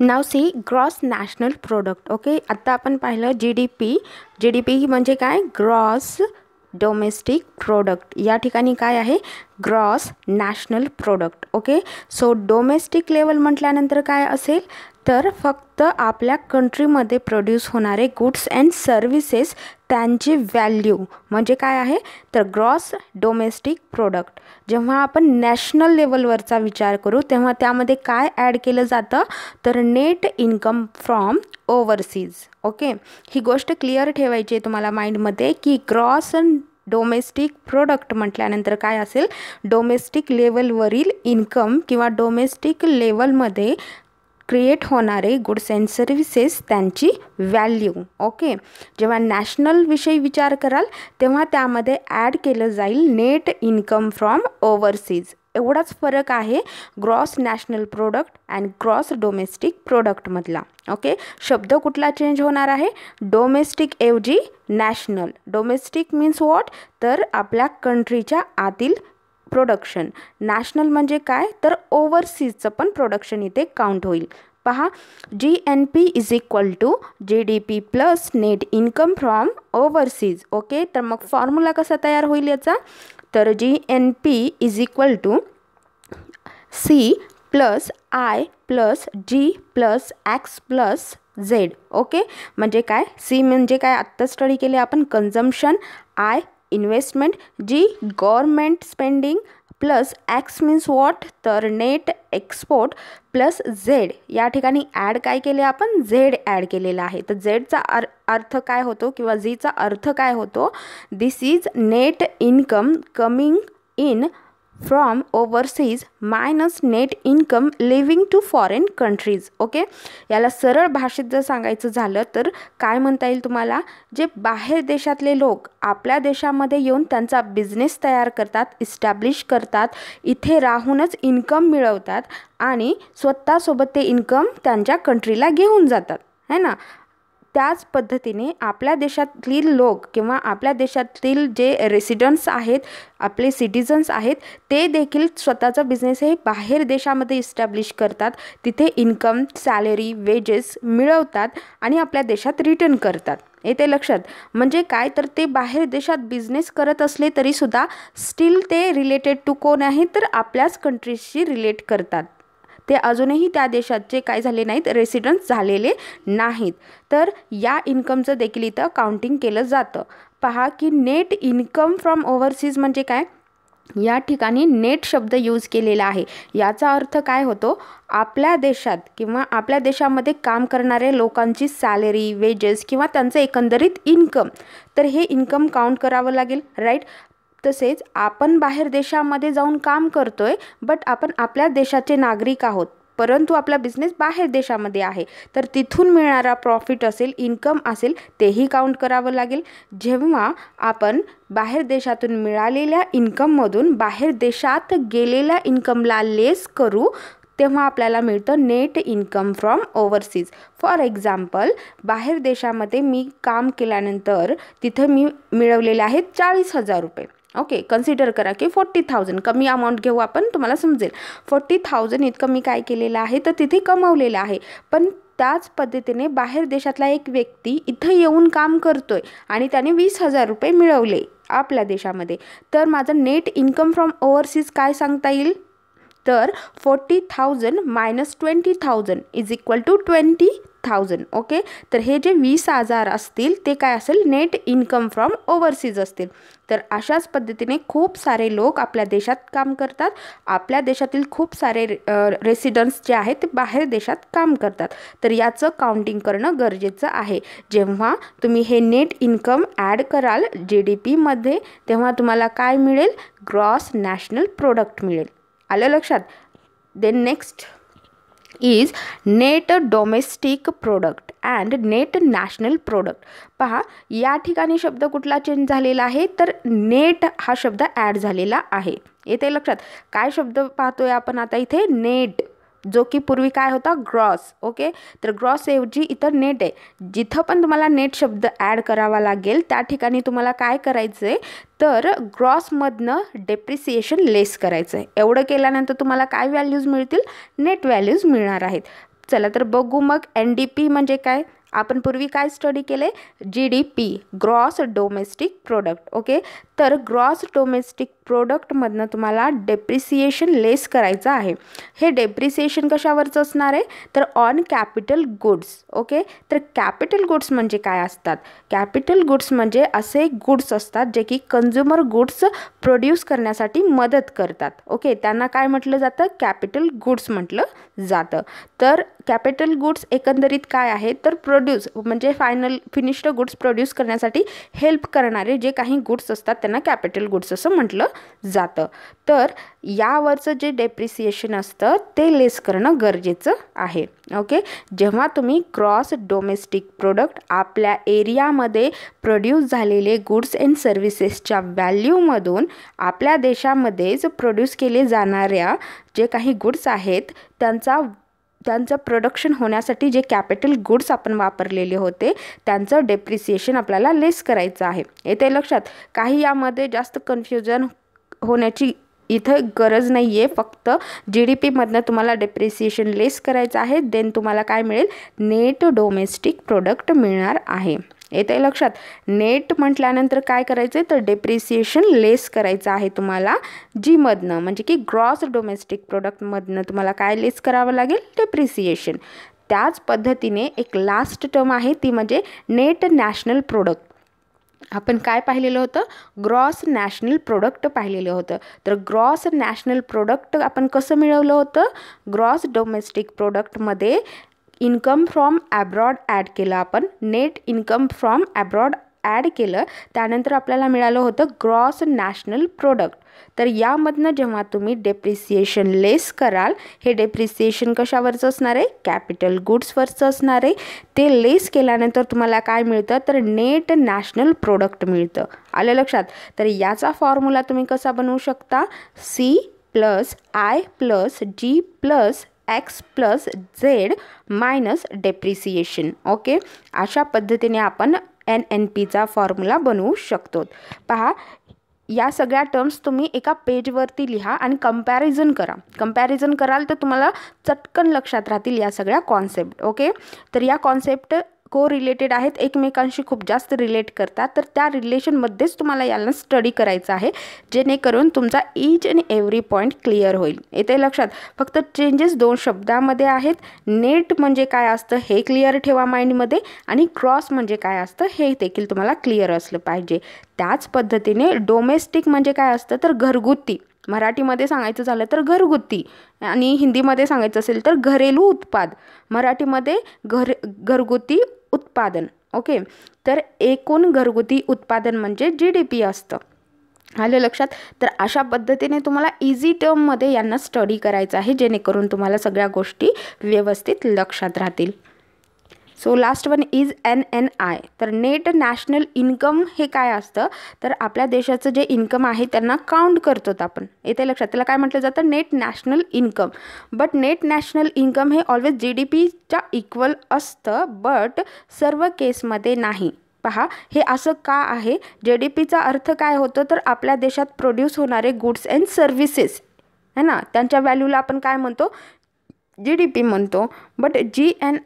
नाव सी gross national product okay आत्ता आपण पाहिलं G D P G D P म्हणजे काय ग्रॉस डोमेस्टिक प्रोडक्ट या ठिकाणी काय आहे gross national product okay so domestic level म्हटल्यानंतर काय असेल तर फक्त आपल्या कंट्रीमध्ये प्रोड्यूस होणारे गुड्स अँड सर्विसेस त्यांची व्हॅल्यू म्हणजे काय आहे तर ग्रॉस डोमेस्टिक प्रोडक्ट जेव्हा आपण नॅशनल लेवलवरचा विचार करू तेव्हा त्यामध्ये काय ॲड केलं जातं तर net income from overseas okay ही गोष्ट क्लिअर ठेवायची आहे तुम्हाला माइंडमध्ये की ग्रॉस डोमेस्टिक प्रोडक्ट म्हटल्यानंतर काय असेल डोमेस्टिक लेवलवरील इन्कम किंवा डोमेस्टिक लेवलमध्ये क्रिएट होणारे गुड्स अँड सर्व्हिसेस त्यांची व्हॅल्यू ओके जेव्हा नॅशनलविषयी विचार कराल तेव्हा त्यामध्ये ॲड केलं जाईल नेट इन्कम फ्रॉम ओव्हरसीज एवढाच फरक आहे gross national product and gross domestic प्रोडक्टमधला ओके शब्द कुठला चेंज होणार आहे डोमेस्टिक ऐवजी नॅशनल डोमेस्टिक मीन्स वॉट तर आपल्या कंट्रीच्या आतील प्रोडक्शन नॅशनल म्हणजे काय तर ओव्हरसीजचं पण प्रोडक्शन इथे काउंट होईल पहा G N P is equal to G D P plus net income from overseas okay तर मग फॉर्म्युला कसा तयार होईल याचा तर G N P is equal to C plus I plus G plus X plus Z okay म्हणजे काय C म्हणजे काय आत्ता स्टडी केले आपण consumption I investment G government spending plus X means what तर नेट एक्सपोर्ट प्लस झेड या ठिकाणी ॲड काय केले आपण झेड ॲड केलेला आहे तर झेडचा अर अर्थ काय होतो किंवा झीचा अर्थ काय होतो this is net income coming in from overseas minus net income living to foreign countries okay याला सरळ भाषेत जर सांगायचं झालं तर काय म्हणता येईल तुम्हाला जे बाहेर देशातले लोक आपल्या देशामध्ये येऊन त्यांचा बिझनेस तयार करतात इस्टॅब्लिश करतात इथे राहूनच इन्कम मिळवतात आणि स्वतःसोबत ते इन्कम त्यांच्या कंट्रीला घेऊन जातात है ना त्याच पद्धतीने आपल्या देशातील लोक किंवा आपल्या देशातील जे रेसिडंट्स आहेत आपले सिटिझन्स आहेत ते देखील स्वतःचा बिझनेस हे बाहेर देशामध्ये इस्टॅब्लिश करतात तिथे इन्कम सॅलरी वेजेस मिळवतात आणि आपल्या देशात रिटर्न करतात येते लक्षात म्हणजे काय तर ते बाहेर देशात बिझनेस करत असले तरीसुद्धा स्टील ते रिलेटेड टू कोण आहे तर आपल्याच कंट्रीजशी रिलेट करतात ते अजूनही त्या देशात जे काय झाले नाहीत रेसिडन्स झालेले नाहीत तर या इन्कमचं देखील इथं काउंटिंग केलं जातं पहा की नेट इन्कम फ्रॉम ओव्हरसीज म्हणजे काय या ठिकाणी नेट शब्द यूज केलेला आहे याचा अर्थ काय होतो आपल्या देशात किंवा आपल्या देशामध्ये काम करणाऱ्या लोकांची सॅलरी वेजेस किंवा त्यांचं एकंदरीत इन्कम तर हे इन्कम काउंट करावं लागेल राईट तसेच आपण बाहेर देशामध्ये जाऊन काम करतो आहे बट आपण आपल्या देशाचे नागरिक आहोत परंतु आपला बिझनेस बाहेर देशामध्ये आहे तर तिथून मिळणारा प्रॉफिट असेल इन्कम असेल तेही काउंट करावं लागेल जेव्हा आपण बाहेर देशातून मिळालेल्या इन्कममधून बाहेर देशात गेलेल्या इन्कमला लेस करू तेव्हा आपल्याला मिळतं net income from overseas for example बाहेर देशामध्ये मी काम केल्यानंतर तिथं मी मिळवलेले आहेत चाळीस हजार रुपये ओके कन्सिडर करा की फोर्टी थाउजंड कमी अमाऊंट घेऊ आपण तुम्हाला समजेल फोर्टी थाउजंड इतकं मी काय केलेलं आहे तर तिथे कमवलेलं आहे पण त्याच पद्धतीने बाहेर देशातला एक व्यक्ती इथं येऊन काम करतोय आणि त्याने वीस हजार रुपये मिळवले आपल्या देशामध्ये तर माझं नेट इन्कम फ्रॉम ओव्हरसीज काय सांगता येईल तर forty thousand minus twenty thousand is equal to twenty thousand okay तर हे जे वीस हजार असतील ते काय असेल नेट इन्कम फ्रॉम ओव्हरसीज असतील तर अशाच पद्धतीने खूप सारे लोक आपल्या देशात काम करतात आपल्या देशातील खूप सारे रेसिडन्स जे आहेत ते बाहेर देशात काम करतात तर याचं काउंटिंग करणं गरजेचं आहे जेव्हा तुम्ही हे नेट इन्कम ॲड कराल जे डी पीमध्ये तेव्हा तुम्हाला काय मिळेल ग्रॉस नॅशनल प्रोडक्ट मिळेल आलं लक्षात then next is net domestic product and net national product पहा या ठिकाणी शब्द कुठला चेंज झालेला आहे तर नेट हा शब्द ॲड झालेला आहे येते लक्षात काय शब्द पाहतोय आपण आता इथे नेट जो की पूर्वी काय होता ग्रॉस ओके तर ग्रॉस ऐवजी इतर नेट आहे जिथं पण तुम्हाला नेट शब्द ॲड करावा लागेल त्या ठिकाणी तुम्हाला काय करायचं आहे तर ग्रॉसमधनं डेप्रिसिएशन लेस करायचं आहे एवढं केल्यानंतर तुम्हाला काय व्हॅल्यूज मिळतील नेट व्हॅल्यूज मिळणार आहेत चला तर बघू मग एन डी पी म्हणजे काय आपण पूर्वी काय स्टडी केले G D P gross domestic product okay तर ग्रॉस डोमेस्टिक प्रोडक्टमधनं तुम्हाला डेप्रिसिएशन लेस करायचं आहे हे डेप्रिसिएशन कशावरचं असणार आहे तर ऑन कॅपिटल गुड्स ओके तर कॅपिटल गुड्स म्हणजे काय असतात कॅपिटल गुड्स म्हणजे असे गुड्स असतात जे की कन्झ्युमर गुड्स प्रोड्यूस करण्यासाठी मदत करतात ओके त्यांना काय म्हटलं जातं कॅपिटल गुड्स म्हटलं जातं तर कॅपिटल गुड्स एकंदरीत काय आहे तर प्रोड्यूस म्हणजे फायनल फिनिश्ड गुड्स प्रोड्यूस करण्यासाठी हेल्प करणारे जे काही गुड्स असतात त्यांना कॅपिटल गुड्स असं म्हटलं जातं तर यावरचं जे डेप्रिसिएशन असतं ते लेस करणं गरजेचं आहे ओके जेव्हा तुम्ही क्रॉस डोमेस्टिक प्रोडक्ट आपल्या एरियामध्ये प्रोड्यूस झालेले गुड्स अँड सर्व्हिसेसच्या व्हॅल्यूमधून आपल्या देशामध्येच प्रोड्यूस केले जाणाऱ्या जे काही गुड्स आहेत त्यांचा त्यांचं प्रोडक्शन होण्यासाठी जे कॅपिटल गुड्स आपण वापरलेले होते त्यांचं डेप्रिसिएशन आपल्याला लेस करायचं आहे येते लक्षात काही यामध्ये जास्त कन्फ्युजन होण्याची इथं गरज नाही आहे फक्त जी डी पीमधनं तुम्हाला डेप्रिसिएशन लेस करायचं आहे देन तुम्हाला काय मिळेल नेट डोमेस्टिक प्रोडक्ट मिळणार आहे येतं आहे लक्षात नेट म्हटल्यानंतर काय करायचं आहे तर डेप्रिसिएशन लेस करायचं आहे तुम्हाला जीमधनं म्हणजे की ग्रॉस डोमेस्टिक प्रोडक्टमधनं तुम्हाला काय लेस करावं लागेल डेप्रिसिएशन त्याच पद्धतीने एक लास्ट टर्म आहे ती म्हणजे नेट नॅशनल प्रोडक्ट आपण काय पाहिलेलं होतं ग्रॉस नॅशनल प्रोडक्ट पाहिलेलं होतं तर ग्रॉस नॅशनल प्रोडक्ट आपण कसं मिळवलं होतं ग्रॉस डोमेस्टिक प्रोडक्टमध्ये इन्कम फ्रॉम ॲब्रॉड ॲड केलं आपण net income from abroad add केलं त्यानंतर आपल्याला मिळालं होतं ग्रॉस नॅशनल प्रोडक्ट तर यामधनं जेव्हा तुम्ही डेप्रिसिएशन लेस कराल हे डेप्रिसिएशन कशावरचं असणार आहे कॅपिटल गुड्सवरचं असणार आहे ते लेस केल्यानंतर तुम्हाला काय मिळतं तर नेट नॅशनल प्रोडक्ट मिळतं आलं लक्षात तर याचा फॉर्म्युला तुम्ही कसा बनवू शकता C plus I plus G plus X plus Z minus depreciation okay अशा पद्धतीने आपण एन एन पीचा फॉर्म्युला बनवू शकतो पहा या सगळ्या टर्म्स तुम्ही एका पेजवरती लिहा आणि कम्पॅरिझन करा कम्पॅरिझन कराल तर तुम्हाला चटकन लक्षात राहतील या सगळ्या कॉन्सेप्ट ओके तर या कॉन्सेप्ट को रिलेटेड आहेत एकमेकांशी खूप जास्त रिलेट करतात तर त्या रिलेशनमध्येच तुम्हाला यांना स्टडी करायचं आहे जेणेकरून तुमचा each and every point clear होईल येते लक्षात फक्त चेंजेस दोन शब्दामध्ये आहेत नेट म्हणजे काय असतं हे क्लिअर ठेवा माइंडमध्ये आणि क्रॉस म्हणजे काय असतं हे देखील तुम्हाला क्लिअर असलं पाहिजे त्याच पद्धतीने डोमेस्टिक म्हणजे काय असतं तर घरगुती मराठीमध्ये सांगायचं झालं तर घरगुती आणि हिंदीमध्ये सांगायचं असेल तर घरेलू उत्पाद मराठीमध्ये घर घरगुती उत्पादन ओके तर एकूण घरगुती उत्पादन म्हणजे जी डी पी असतं आलं लक्षात तर अशा पद्धतीने तुम्हाला इझी टर्ममध्ये यांना स्टडी करायचं आहे जेणेकरून तुम्हाला सगळ्या गोष्टी व्यवस्थित लक्षात राहतील so last one is N N I तर नेट नॅशनल इन्कम हे काय असतं तर आपल्या देशाचं जे इन्कम आहे त्यांना काउंट करतो आपण येते लक्षात त्याला काय म्हटलं जातं net national income but net national income हे ऑलवेज जी डी पीच्या इक्वल असतं बट सर्व केसमध्ये नाही पहा हे असं का आहे जे डी पीचा अर्थ काय होतो तर आपल्या देशात प्रोड्यूस होणारे गुड्स अँड सर्व्हिसेस है ना त्यांच्या व्हॅल्यूला आपण काय म्हणतो जी डी पी म्हणतो बट जी एन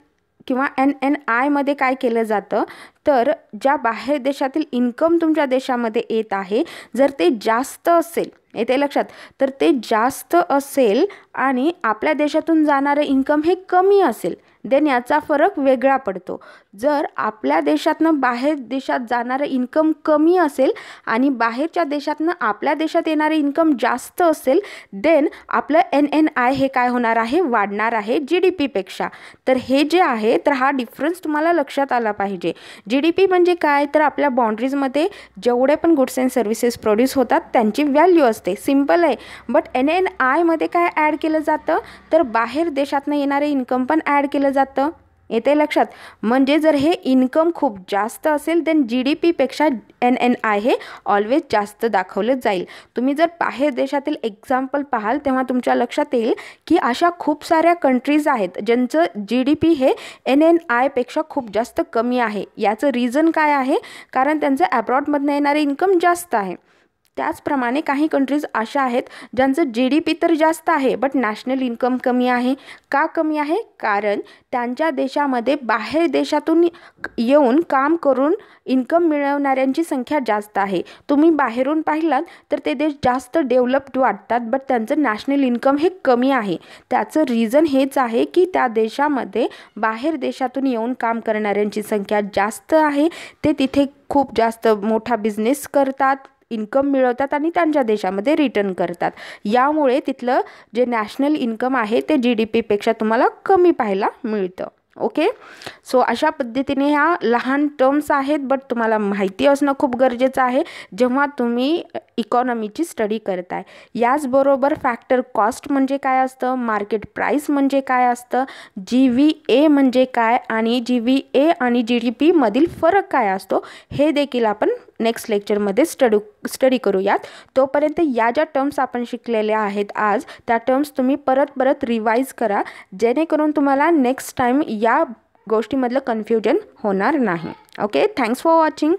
किंवा एन एन आयमध्ये काय केलं जातं तर ज्या बाहेर देशातील इन्कम तुमच्या देशामध्ये येत आहे जर ते जास्त असेल येते लक्षात तर ते जास्त असेल आणि आपल्या देशातून जाणारं इन्कम हे कमी असेल देन याचा फरक वेगळा पडतो जर आपल्या देशातनं बाहेर देशात जाणारं इन्कम कमी असेल आणि बाहेरच्या देशातनं आपल्या देशात येणारं इन्कम जास्त असेल देन आपलं एन एन आय हे काय होणार आहे वाढणार आहे जी डी पीपेक्षा तर हे जे आहे तर हा डिफरन्स तुम्हाला लक्षात आला पाहिजे जी डी पी म्हणजे काय तर आपल्या बाँड्रीजमध्ये जेवढे पण गुड्स अँड सर्व्हिसेस प्रोड्यूस होतात त्यांची व्हॅल्यू असते सिम्पल आहे बट एन एन आयमध्ये काय ॲड केलं जातं तर बाहेर देशातनं येणारे इन्कम पण ॲड केलं जातं येते लक्षात म्हणजे जर हे इन्कम खूप जास्त असेल देन जी डी पीपेक्षा एन एन आय हे ऑलवेज जास्त दाखवलं जाईल तुम्ही जर बाहेर देशातील एक्झाम्पल पाहाल तेव्हा तुमच्या लक्षात येईल की अशा खूप साऱ्या कंट्रीज आहेत ज्यांचं जी डी पी हे एन एन आयपेक्षा खूप जास्त कमी आहे याचं रिझन काय आहे कारण त्यांचं ॲब्रॉडमधनं येणारे इन्कम जास्त आहे त्याचप्रमाणे काही कंट्रीज अशा आहेत ज्यांचं जी डी पी तर जास्त आहे बट नॅशनल इन्कम कमी आहे का कमी आहे कारण त्यांच्या देशामध्ये बाहेर देशातून येऊन काम करून इन्कम मिळवणाऱ्यांची संख्या जास्त आहे तुम्ही बाहेरून पाहिलात तर ते देश जास्त डेव्हलप्ड वाटतात बट त्यांचं नॅशनल इन्कम हे कमी आहे त्याचं रिझन हेच आहे की त्या देशामध्ये बाहेर देशातून येऊन काम करणाऱ्यांची संख्या जास्त आहे ते तिथे खूप जास्त मोठा बिझनेस करतात इन्कम मिळवतात आणि त्यांच्या देशामध्ये रिटर्न करतात यामुळे तिथलं जे नॅशनल इन्कम आहे ते जी डी पीपेक्षा तुम्हाला कमी पाहायला मिळतं ओके सो अशा पद्धतीने ह्या लहान टर्म्स आहेत बट तुम्हाला माहिती असणं खूप गरजेचं आहे जेव्हा तुम्ही इकॉनॉमीची स्टडी करताय याचबरोबर फॅक्टर कॉस्ट म्हणजे काय असतं मार्केट प्राईस म्हणजे काय असतं जी व्ही ए म्हणजे काय आणि जी व्ही ए आणि जी डी पीमधील फरक काय असतो हे देखील आपण नेक्स्ट लेक्चरमध्ये स्टडी स्टडी करूयात तोपर्यंत या ज्या टर्म्स आपण शिकलेल्या आहेत आज त्या टर्म्स तुम्ही परत परत रिवाईज करा जेणेकरून तुम्हाला नेक्स्ट टाईम या गोष्टीमधलं कन्फ्युजन होणार नाही ओके थँक्स फॉर वॉचिंग